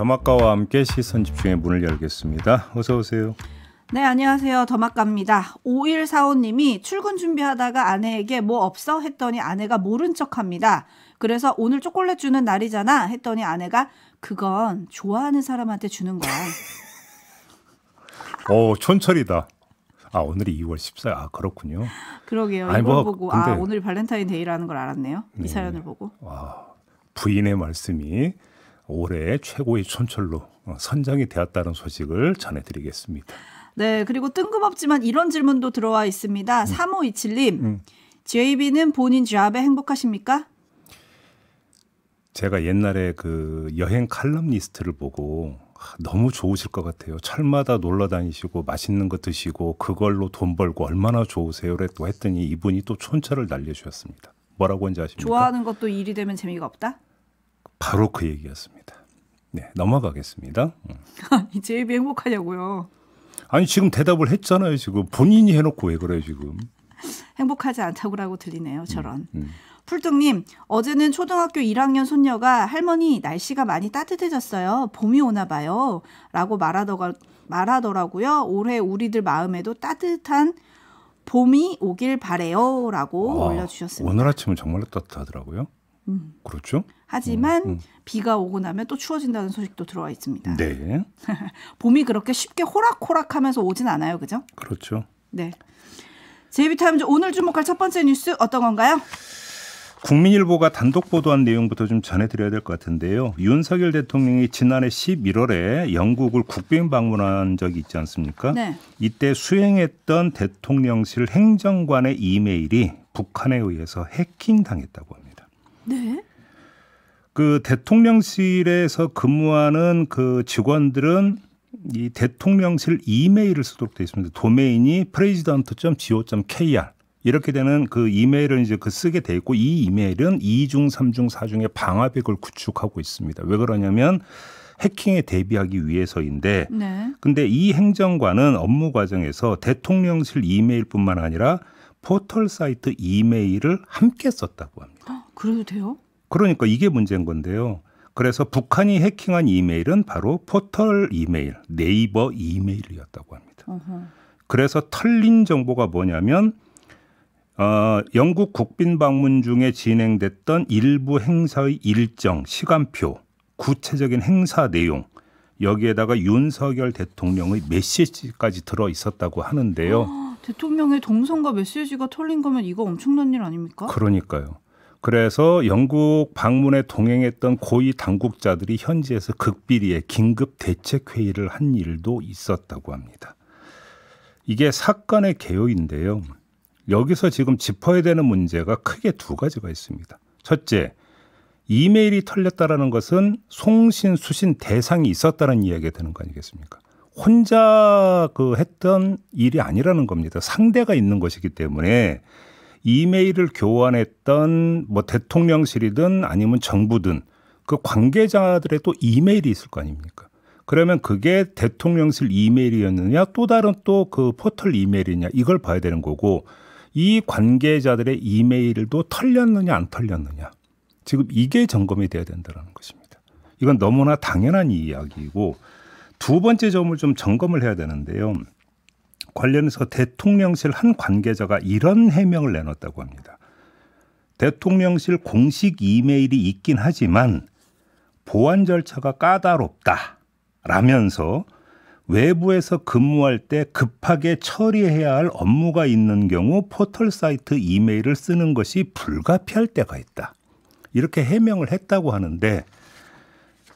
더마카와 함께 시선 집중의 문을 열겠습니다. 어서 오세요. 네, 안녕하세요. 더마카입니다. 5145님이 출근 준비하다가 아내에게 뭐 없어? 했더니 아내가 모른 척 합니다. 그래서 오늘 초콜릿 주는 날이잖아? 했더니 아내가 그건 좋아하는 사람한테 주는 거야. 오, 어, 촌철이다. 아, 오늘이 2월 14일. 아, 그렇군요. 그러게요. 아니, 이걸 뭐, 보고 아, 근데... 아, 오늘 발렌타인 데이라는 걸 알았네요. 네. 사연을 보고. 와, 아, 부인의 말씀이 올해 최고의 촌철로 어, 선정이 되었다는 소식을 전해드리겠습니다. 네, 그리고 뜬금없지만 이런 질문도 들어와 있습니다. 3527님, 음. JB는 음. 본인 잡에 행복하십니까? 제가 옛날에 그 여행 칼럼니스트를 보고 아, 너무 좋으실 것 같아요. 철마다 놀러 다니시고 맛있는 거 드시고 그걸로 돈 벌고 얼마나 좋으세요? 또 했더니 이분이 또 촌철을 날려주셨습니다. 뭐라고 한지 아십니까? 좋아하는 것도 일이 되면 재미가 없다? 바로 그 얘기였습니다. 네, 넘어가겠습니다. 아제입 행복하냐고요. 아니, 지금 대답을 했잖아요, 지금. 본인이 해놓고 왜그래 지금. 행복하지 않다고라고 들리네요, 저런. 음, 음. 풀뚱님, 어제는 초등학교 1학년 손녀가 할머니 날씨가 많이 따뜻해졌어요. 봄이 오나 봐요. 라고 말하더가, 말하더라고요. 올해 우리들 마음에도 따뜻한 봄이 오길 바래요. 라고 와, 아, 올려주셨습니다. 오늘 아침은 정말 따뜻하더라고요. 음. 그렇죠? 하지만 음, 음. 비가 오고 나면 또 추워진다는 소식도 들어와 있습니다. 네. 봄이 그렇게 쉽게 호락호락하면서 오진 않아요, 그죠? 그렇죠. 네. 제이비타임즈 오늘 주목할 첫 번째 뉴스 어떤 건가요? 국민일보가 단독 보도한 내용부터 좀 전해드려야 될 것 같은데요. 윤석열 대통령이 지난해 11월에 영국을 국빈 방문한 적이 있지 않습니까? 네. 이때 수행했던 대통령실 행정관의 이메일이 북한에 의해서 해킹당했다고 합니다. 네. 그 대통령실에서 근무하는 그 직원들은 이 대통령실 이메일을 쓰도록 돼 있습니다. 도메인이 president.go.kr 이렇게 되는 그 이메일을 이제 그 쓰게 돼 있고 이 이메일은 2중, 3중, 4중의 방화벽을 구축하고 있습니다. 왜 그러냐면 해킹에 대비하기 위해서인데 네. 근데 이 행정관은 업무 과정에서 대통령실 이메일뿐만 아니라 포털 사이트 이메일을 함께 썼다고 합니다. 헉, 그래도 돼요? 그러니까 이게 문제인 건데요. 그래서 북한이 해킹한 이메일은 바로 포털 이메일, 네이버 이메일이었다고 합니다. 어허. 그래서 털린 정보가 뭐냐면 어, 영국 국빈 방문 중에 진행됐던 일부 행사의 일정, 시간표, 구체적인 행사 내용 여기에다가 윤석열 대통령의 메시지까지 들어 있었다고 하는데요. 아, 대통령의 동선과 메시지가 털린 거면 이거 엄청난 일 아닙니까? 그러니까요. 그래서 영국 방문에 동행했던 고위 당국자들이 현지에서 극비리에 긴급 대책 회의를 한 일도 있었다고 합니다. 이게 사건의 개요인데요. 여기서 지금 짚어야 되는 문제가 크게 두 가지가 있습니다. 첫째, 이메일이 털렸다라는 것은 송신 수신 대상이 있었다는 이야기가 되는 거 아니겠습니까? 혼자 그 했던 일이 아니라는 겁니다. 상대가 있는 것이기 때문에 이메일을 교환했던 뭐 대통령실이든 아니면 정부든 그 관계자들의 또 이메일이 있을 거 아닙니까? 그러면 그게 대통령실 이메일이었느냐 또 다른 또 그 포털 이메일이냐 이걸 봐야 되는 거고 이 관계자들의 이메일도 털렸느냐 안 털렸느냐 지금 이게 점검이 돼야 된다는 것입니다. 이건 너무나 당연한 이야기이고 두 번째 점을 좀 점검을 해야 되는데요. 관련해서 대통령실 한 관계자가 이런 해명을 내놨다고 합니다. 대통령실 공식 이메일이 있긴 하지만 보안 절차가 까다롭다 라면서 외부에서 근무할 때 급하게 처리해야 할 업무가 있는 경우 포털 사이트 이메일을 쓰는 것이 불가피할 때가 있다. 이렇게 해명을 했다고 하는데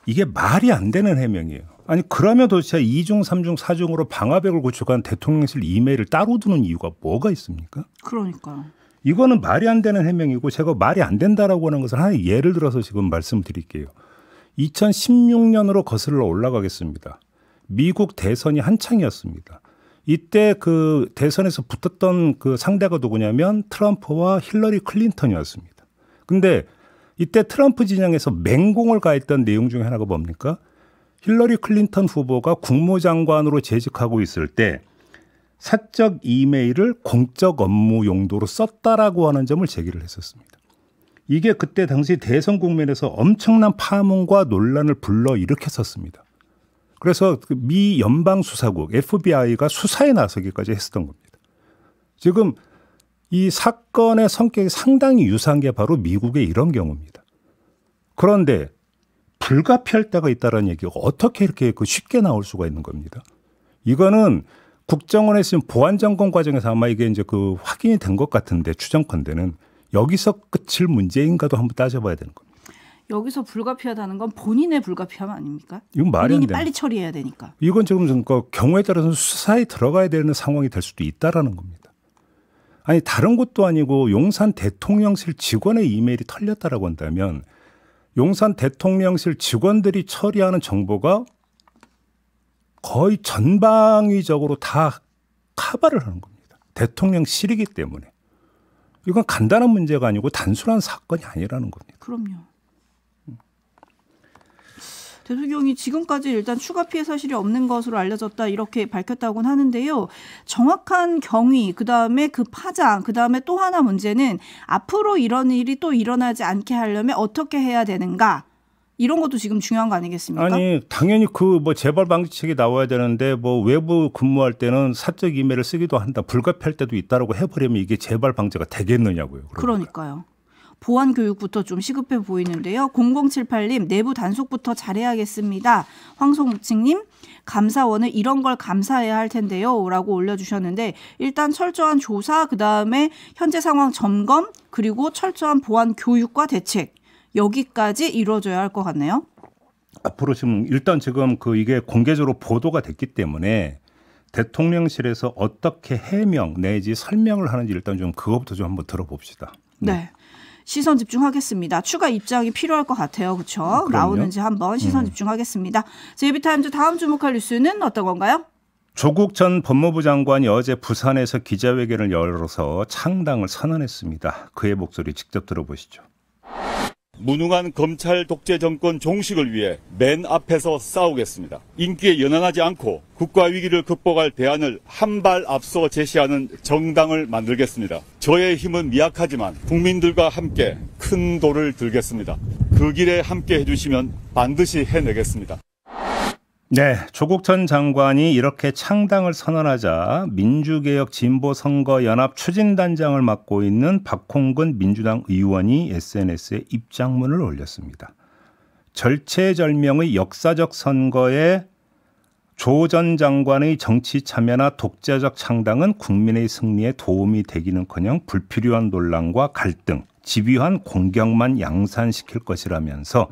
이게 말이 안 되는 해명이에요. 아니 그러면 도대체 2중, 3중, 4중으로 방화벽을 구축한 대통령실 이메일을 따로 두는 이유가 뭐가 있습니까? 그러니까 이거는 말이 안 되는 해명이고 제가 말이 안 된다라고 하는 것을 하나의 예를 들어서 지금 말씀드릴게요. 2016년으로 거슬러 올라가겠습니다. 미국 대선이 한창이었습니다. 이때 그 대선에서 붙었던 그 상대가 누구냐면 트럼프와 힐러리 클린턴이었습니다. 근데 이때 트럼프 진영에서 맹공을 가했던 내용 중에 하나가 뭡니까? 힐러리 클린턴 후보가 국무장관으로 재직하고 있을 때 사적 이메일을 공적 업무 용도로 썼다라고 하는 점을 제기를 했었습니다. 이게 그때 당시 대선 국면에서 엄청난 파문과 논란을 불러 일으켰었습니다. 그래서 그 미 연방 수사국 FBI가 수사에 나서기까지 했었던 겁니다. 지금 이 사건의 성격이 상당히 유사한 게 바로 미국의 이런 경우입니다. 그런데 불가피할 때가 있다라는 얘기가 어떻게 이렇게 그 쉽게 나올 수가 있는 겁니까? 이거는 국정원에서 지 보안 점검 과정에서 아마 이게 이제 그 확인이 된 것 같은데 추정컨대는 여기서 끝일 문제인가도 한번 따져봐야 되는 겁니다. 여기서 불가피하다는 건 본인의 불가피함 아닙니까? 이건 말이 본인이 빨리 처리해야 되니까. 이건 지금 그 경우에 따라서 수사에 들어가야 되는 상황이 될 수도 있다라는 겁니다. 아니 다른 것도 아니고 용산 대통령실 직원의 이메일이 털렸다라고 한다면 용산 대통령실 직원들이 처리하는 정보가 거의 전방위적으로 다 카바를 하는 겁니다. 대통령실이기 때문에. 이건 간단한 문제가 아니고 단순한 사건이 아니라는 겁니다. 그럼요. 대통령이 지금까지 일단 추가 피해 사실이 없는 것으로 알려졌다 이렇게 밝혔다고는 하는데요. 정확한 경위, 그 다음에 그 파장, 그 다음에 또 하나 문제는 앞으로 이런 일이 또 일어나지 않게 하려면 어떻게 해야 되는가? 이런 것도 지금 중요한 거 아니겠습니까? 아니 당연히 그 뭐 재발 방지책이 나와야 되는데 뭐 외부 근무할 때는 사적 이메를 쓰기도 한다 불가피할 때도 있다라고 해버리면 이게 재발 방지가 되겠느냐고요. 그러니까. 그러니까요. 보안 교육부터 좀 시급해 보이는데요. 0078님 내부 단속부터 잘해야겠습니다. 황송욱칭님 감사원은 이런 걸 감사해야 할 텐데요라고 올려주셨는데 일단 철저한 조사 그 다음에 현재 상황 점검 그리고 철저한 보안 교육과 대책 여기까지 이루어져야 할 것 같네요. 앞으로 지금 일단 지금 그 이게 공개적으로 보도가 됐기 때문에 대통령실에서 어떻게 해명 내지 설명을 하는지 일단 좀 그것부터 좀 한번 들어봅시다. 네. 네. 시선 집중하겠습니다. 추가 입장이 필요할 것 같아요. 그렇죠? 나오는지 한번 시선 음. 집중하겠습니다. 제비타임즈 다음 주목할 뉴스는 어떤 건가요? 조국 전 법무부 장관이 어제 부산에서 기자회견을 열어서 창당을 선언했습니다. 그의 목소리 직접 들어보시죠. 무능한 검찰 독재 정권 종식을 위해 맨 앞에서 싸우겠습니다. 인기에 연연하지 않고 국가 위기를 극복할 대안을 한 발 앞서 제시하는 정당을 만들겠습니다. 저의 힘은 미약하지만 국민들과 함께 큰 도를 들겠습니다. 그 길에 함께 해주시면 반드시 해내겠습니다. 네, 조국 전 장관이 이렇게 창당을 선언하자 민주개혁 진보 선거 연합 추진단장을 맡고 있는 박홍근 민주당 의원이 SNS에 입장문을 올렸습니다. 절체절명의 역사적 선거에 조 전 장관의 정치 참여나 독자적 창당은 국민의 승리에 도움이 되기는커녕 불필요한 논란과 갈등, 집요한 공격만 양산시킬 것이라면서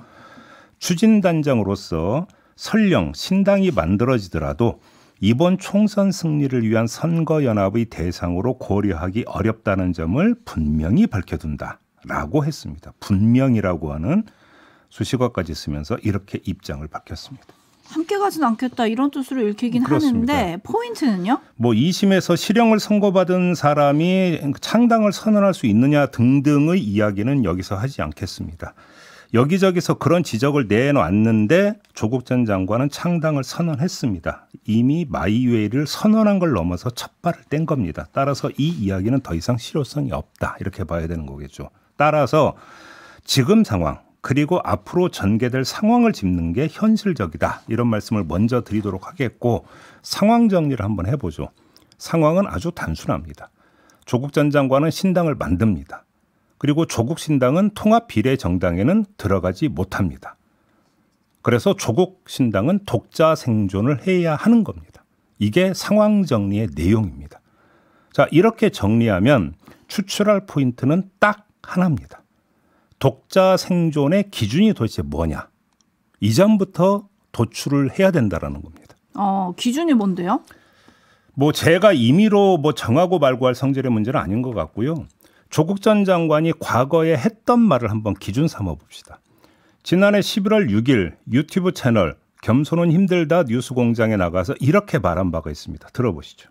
추진단장으로서 설령 신당이 만들어지더라도 이번 총선 승리를 위한 선거연합의 대상으로 고려하기 어렵다는 점을 분명히 밝혀둔다라고 했습니다. 분명이라고 하는 수식어까지 쓰면서 이렇게 입장을 밝혔습니다. 함께 가진 않겠다 이런 뜻으로 읽히긴 그렇습니다. 하는데 포인트는요? 뭐이심에서 실형을 선고받은 사람이 창당을 선언할 수 있느냐 등등의 이야기는 여기서 하지 않겠습니다. 여기저기서 그런 지적을 내놓았는데 조국 전 장관은 창당을 선언했습니다. 이미 마이웨이를 선언한 걸 넘어서 첫 발을 뗀 겁니다. 따라서 이 이야기는 더 이상 실효성이 없다. 이렇게 봐야 되는 거겠죠. 따라서 지금 상황, 그리고 앞으로 전개될 상황을 짚는 게 현실적이다. 이런 말씀을 먼저 드리도록 하겠고 상황 정리를 한번 해보죠. 상황은 아주 단순합니다. 조국 전 장관은 신당을 만듭니다. 그리고 조국 신당은 통합 비례 정당에는 들어가지 못합니다. 그래서 조국 신당은 독자 생존을 해야 하는 겁니다. 이게 상황 정리의 내용입니다. 자, 이렇게 정리하면 추출할 포인트는 딱 하나입니다. 독자 생존의 기준이 도대체 뭐냐? 이전부터 도출을 해야 된다라는 겁니다. 어, 기준이 뭔데요? 뭐 제가 임의로 뭐 정하고 말고 할 성질의 문제는 아닌 것 같고요. 조국 전 장관이 과거에 했던 말을 한번 기준 삼아 봅시다. 지난해 11월 6일 유튜브 채널 겸손은 힘들다 뉴스 공장에 나가서 이렇게 말한 바가 있습니다. 들어보시죠.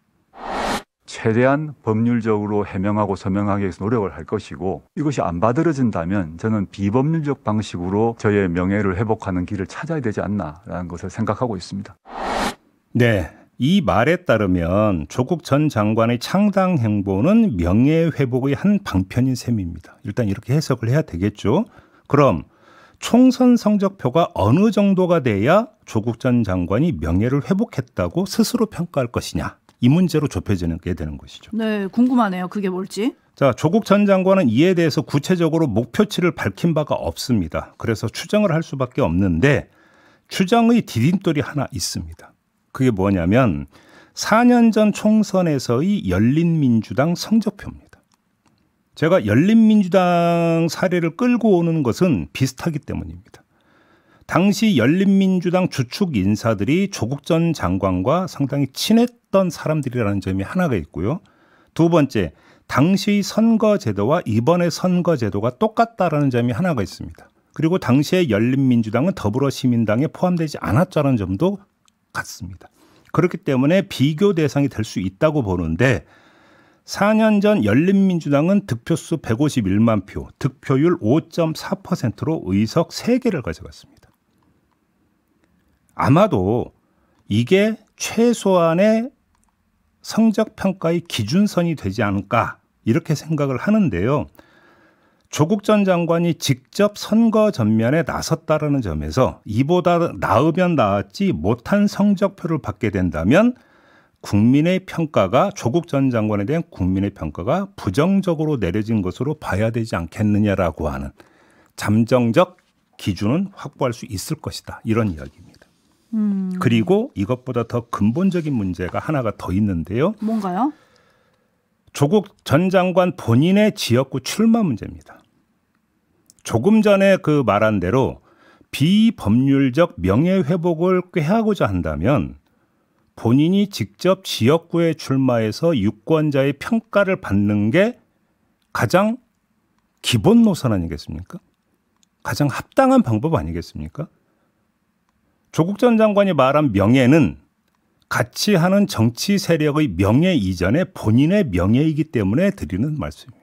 최대한 법률적으로 해명하고 서명하기 위해서 노력을 할 것이고 이것이 안 받아들여진다면 저는 비법률적 방식으로 저의 명예를 회복하는 길을 찾아야 되지 않나라는 것을 생각하고 있습니다. 네. 이 말에 따르면 조국 전 장관의 창당 행보는 명예 회복의 한 방편인 셈입니다. 일단 이렇게 해석을 해야 되겠죠. 그럼 총선 성적표가 어느 정도가 돼야 조국 전 장관이 명예를 회복했다고 스스로 평가할 것이냐 이 문제로 좁혀지는 게 되는 것이죠. 네, 궁금하네요. 그게 뭘지. 자, 조국 전 장관은 이에 대해서 구체적으로 목표치를 밝힌 바가 없습니다. 그래서 추정을 할 수밖에 없는데 추정의 디딤돌이 하나 있습니다. 그게 뭐냐면 4년 전 총선에서의 열린민주당 성적표입니다. 제가 열린민주당 사례를 끌고 오는 것은 비슷하기 때문입니다. 당시 열린민주당 주축 인사들이 조국 전 장관과 상당히 친했던 사람들이라는 점이 하나가 있고요. 두 번째, 당시 선거제도와 이번의 선거제도가 똑같다라는 점이 하나가 있습니다. 그리고 당시의 열린민주당은 더불어시민당에 포함되지 않았다는 점도 같습니다. 그렇기 때문에 비교 대상이 될 수 있다고 보는데 4년 전 열린민주당은 득표수 151만 표, 득표율 5.4%로 의석 3개를 가져갔습니다. 아마도 이게 최소한의 성적 평가의 기준선이 되지 않을까 이렇게 생각을 하는데요. 조국 전 장관이 직접 선거 전면에 나섰다라는 점에서 이보다 나으면 나았지 못한 성적표를 받게 된다면 국민의 평가가 조국 전 장관에 대한 국민의 평가가 부정적으로 내려진 것으로 봐야 되지 않겠느냐라고 하는 잠정적 기준은 확보할 수 있을 것이다 이런 이야기입니다. 음. 그리고 이것보다 더 근본적인 문제가 하나가 더 있는데요. 뭔가요? 조국 전 장관 본인의 지역구 출마 문제입니다. 조금 전에 그 말한 대로 비법률적 명예회복을 꾀하고자 한다면 본인이 직접 지역구에 출마해서 유권자의 평가를 받는 게 가장 기본 노선 아니겠습니까? 가장 합당한 방법 아니겠습니까? 조국 전 장관이 말한 명예는 같이 하는 정치 세력의 명예 이전에 본인의 명예이기 때문에 드리는 말씀입니다.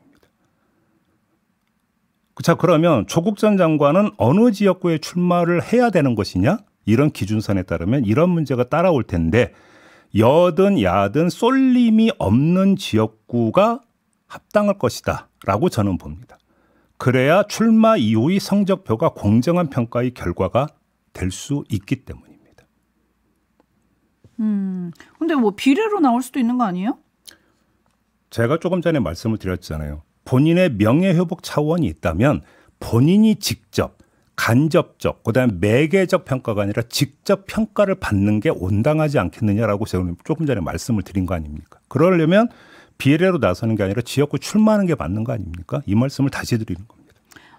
자 그러면 조국 전 장관은 어느 지역구에 출마를 해야 되는 것이냐? 이런 기준선에 따르면 이런 문제가 따라올 텐데 여든 야든 쏠림이 없는 지역구가 합당할 것이다라고 저는 봅니다. 그래야 출마 이후의 성적표가 공정한 평가의 결과가 될 수 있기 때문입니다. 음, 근데 뭐 비례로 나올 수도 있는 거 아니에요? 제가 조금 전에 말씀을 드렸잖아요. 본인의 명예회복 차원이 있다면 본인이 직접 간접적, 그다음에 매개적 평가가 아니라 직접 평가를 받는 게 온당하지 않겠느냐라고 제가 조금 전에 말씀을 드린 거 아닙니까? 그러려면 비례로 나서는 게 아니라 지역구 출마하는 게 맞는 거 아닙니까? 이 말씀을 다시 드리는 겁니다.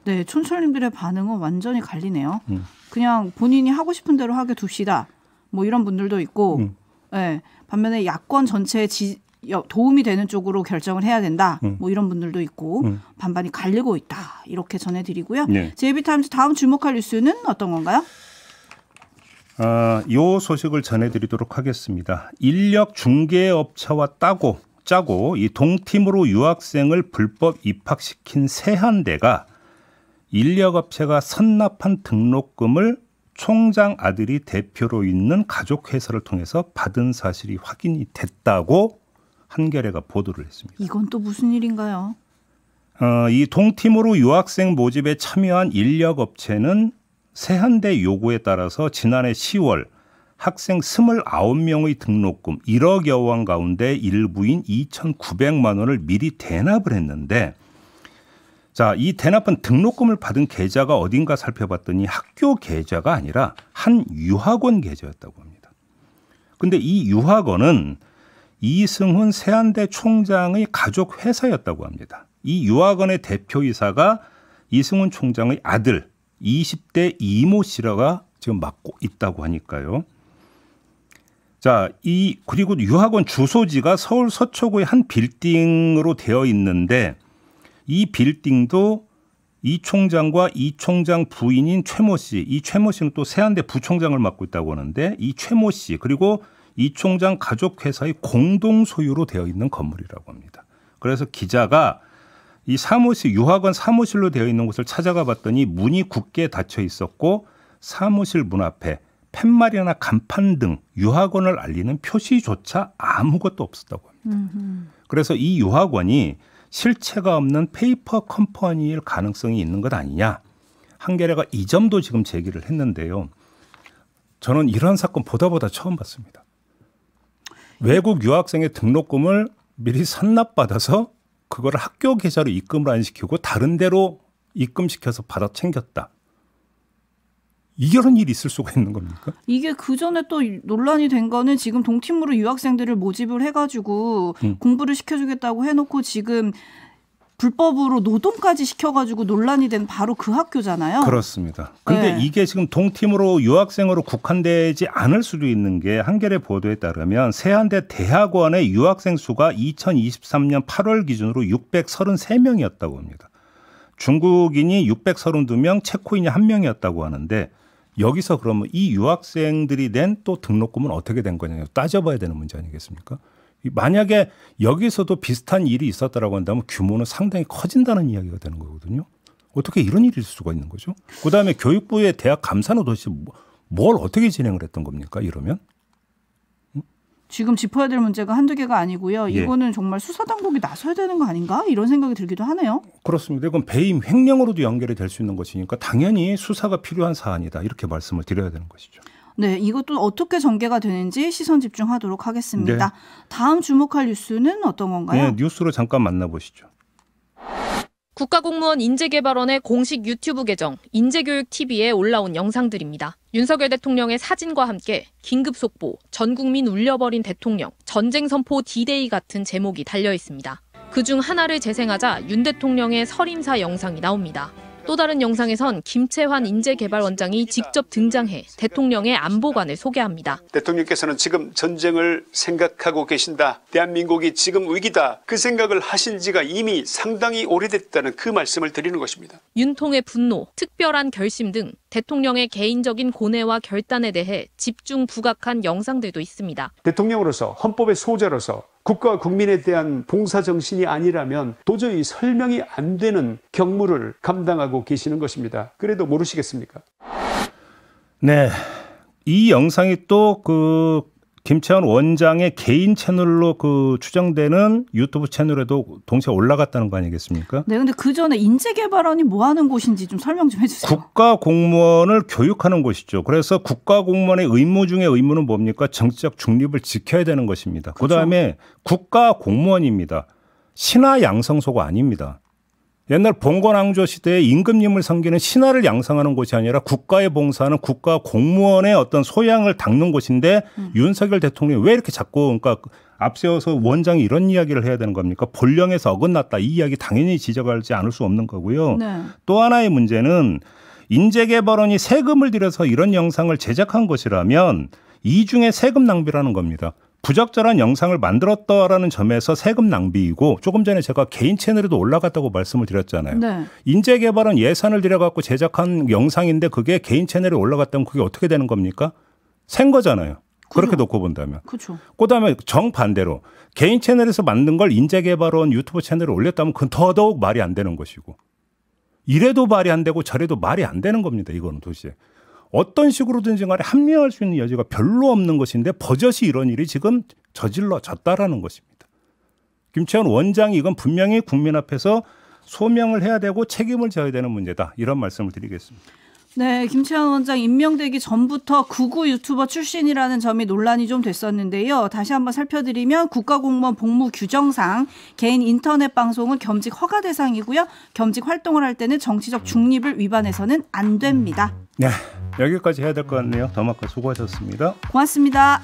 네, 촌철님들의 반응은 완전히 갈리네요. 음. 그냥 본인이 하고 싶은 대로 하게 둡시다. 뭐 이런 분들도 있고, 음. 네, 반면에 야권 전체의 지, 도움이 되는 쪽으로 결정을 해야 된다. 음. 뭐 이런 분들도 있고 음. 반반이 갈리고 있다. 이렇게 전해드리고요. 네. 제이비타임즈 다음 주목할 뉴스는 어떤 건가요? 아, 요 소식을 전해드리도록 하겠습니다. 인력 중개업체와 따고 짜고 이 동팀으로 유학생을 불법 입학시킨 세한대가 인력업체가 선납한 등록금을 총장 아들이 대표로 있는 가족회사를 통해서 받은 사실이 확인이 됐다고 한겨레가 보도를 했습니다. 이건 또 무슨 일인가요? 어, 이 동팀으로 유학생 모집에 참여한 인력 업체는 세한대 요구에 따라서 지난해 10월 학생 29명의 등록금 1억여 원 가운데 일부인 2,900만 원을 미리 대납을 했는데 자, 이 대납한 등록금을 받은 계좌가 어딘가 살펴봤더니 학교 계좌가 아니라 한 유학원 계좌였다고 합니다. 근데 이 유학원은 이승훈 세안대 총장의 가족 회사였다고 합니다. 이 유학원의 대표이사가 이승훈 총장의 아들 20대 이모 씨라가 지금 맡고 있다고 하니까요. 자, 이 그리고 유학원 주소지가 서울 서초구의 한 빌딩으로 되어 있는데 이 빌딩도 이 총장과 이 총장 부인인 최모 씨, 이 최모 씨는 또 세안대 부총장을 맡고 있다고 하는데 이 최모 씨 그리고 이 총장 가족 회사의 공동 소유로 되어 있는 건물이라고 합니다. 그래서 기자가 이 사무실 유학원 사무실로 되어 있는 곳을 찾아가 봤더니 문이 굳게 닫혀 있었고 사무실 문 앞에 팻말이나 간판 등 유학원을 알리는 표시조차 아무것도 없었다고 합니다. 그래서 이 유학원이 실체가 없는 페이퍼 컴퍼니일 가능성이 있는 것 아니냐. 한겨레가 이 점도 지금 제기를 했는데요. 저는 이러한 사건 보다 보다 처음 봤습니다. 외국 유학생의 등록금을 미리 산납받아서 그걸 학교 계좌로 입금을 안 시키고 다른 데로 입금시켜서 받아 챙겼다. 이런 일이 있을 수가 있는 겁니까? 이게 그 전에 또 논란이 된 거는 지금 동티모르 유학생들을 모집을 해가지고 음. 공부를 시켜주겠다고 해놓고 지금 불법으로 노동까지 시켜가지고 논란이 된 바로 그 학교잖아요. 그렇습니다. 근데 네. 이게 지금 동팀으로 유학생으로 국한되지 않을 수도 있는 게 한겨레 보도에 따르면 세한대 대학원의 유학생 수가 2023년 8월 기준으로 633명이었다고 합니다. 중국인이 632명, 체코인이 1명이었다고 하는데 여기서 그러면 이 유학생들이 낸 또 등록금은 어떻게 된 거냐 따져봐야 되는 문제 아니겠습니까? 만약에 여기서도 비슷한 일이 있었다라고 한다면 규모는 상당히 커진다는 이야기가 되는 거거든요. 어떻게 이런 일일 수가 있는 거죠? 그다음에 교육부의 대학 감사는 도대체 뭐, 뭘 어떻게 진행을 했던 겁니까? 이러면 지금 짚어야 될 문제가 한두 개가 아니고요. 예. 이거는 예. 정말 수사 당국이 나서야 되는 거 아닌가? 이런 생각이 들기도 하네요. 그렇습니다. 그건 배임 횡령으로도 연결이 될 수 있는 것이니까 당연히 수사가 필요한 사안이다. 이렇게 말씀을 드려야 되는 것이죠. 네, 이것도 어떻게 전개가 되는지 시선 집중하도록 하겠습니다. 네. 다음 주목할 뉴스는 어떤 건가요? 네, 뉴스로 잠깐 만나보시죠. 국가공무원 인재개발원의 공식 유튜브 계정 인재교육TV에 올라온 영상들입니다. 윤석열 대통령의 사진과 함께 긴급 속보, 전 국민 울려버린 대통령, 전쟁 선포 디데이 같은 제목이 달려 있습니다. 그 중 하나를 재생하자 윤 대통령의 설임사 영상이 나옵니다. 또 다른 영상에선 김채환 인재개발원장이 직접 등장해 대통령의 안보관을 소개합니다. 대통령께서는 지금 전쟁을 생각하고 계신다. 대한민국이 지금 위기다. 그 생각을 하신 지가 이미 상당히 오래됐다는 그 말씀을 드리는 것입니다. 윤통의 분노, 특별한 결심 등 대통령의 개인적인 고뇌와 결단에 대해 집중 부각한 영상들도 있습니다. 대통령으로서 헌법의 소재로서 국가 국민에 대한 봉사 정신이 아니라면 도저히 설명이 안 되는 경무를 감당하고 계시는 것입니다. 그래도 모르시겠습니까? 네. 이 영상이 또그 김채원 원장의 개인 채널로 그 추정되는 유튜브 채널에도 동시에 올라갔다는 거 아니겠습니까? 네, 근데 그 전에 인재개발원이 뭐 하는 곳인지 좀 설명 좀 해주세요. 국가 공무원을 교육하는 곳이죠. 그래서 국가 공무원의 의무 중에 의무는 뭡니까? 정치적 중립을 지켜야 되는 것입니다. 그 다음에 그렇죠. 국가 공무원입니다. 신화 양성소가 아닙니다. 옛날 봉건왕조 시대에 임금님을 섬기는 신하를 양성하는 곳이 아니라 국가에 봉사하는 국가 공무원의 어떤 소양을 닦는 곳인데 음. 윤석열 대통령이 왜 이렇게 자꾸 그러니까 앞세워서 원장이 이런 이야기를 해야 되는 겁니까? 본령에서 어긋났다 이 이야기 당연히 지적하지 않을 수 없는 거고요. 네. 또 하나의 문제는 인재개발원이 세금을 들여서 이런 영상을 제작한 것이라면 이 중에 세금 낭비라는 겁니다. 부적절한 영상을 만들었다라는 점에서 세금 낭비이고 조금 전에 제가 개인 채널에도 올라갔다고 말씀을 드렸잖아요. 네. 인재 개발은 예산을 들여 갖고 제작한 영상인데 그게 개인 채널에 올라갔다면 그게 어떻게 되는 겁니까? 센 거잖아요. 그렇게 그죠. 놓고 본다면. 그죠. 그다음에 정반대로 개인 채널에서 만든 걸 인재 개발원 유튜브 채널에 올렸다면 그건 더더욱 말이 안 되는 것이고. 이래도 말이 안 되고 저래도 말이 안 되는 겁니다. 이거는 도시에 어떤 식으로든지 간에 합리화할 수 있는 여지가 별로 없는 것인데 버젓이 이런 일이 지금 저질러졌다라는 것입니다. 김채원 원장이 이건 분명히 국민 앞에서 소명을 해야 되고 책임을 져야 되는 문제다. 이런 말씀을 드리겠습니다. 네, 김채연 원장 임명되기 전부터 구구 유튜버 출신이라는 점이 논란이 좀 됐었는데요. 다시 한번 살펴드리면 국가공무원 복무 규정상 개인 인터넷 방송은 겸직 허가 대상이고요. 겸직 활동을 할 때는 정치적 중립을 위반해서는 안 됩니다. 네, 여기까지 해야 될 것 같네요. 더마크 수고하셨습니다. 고맙습니다.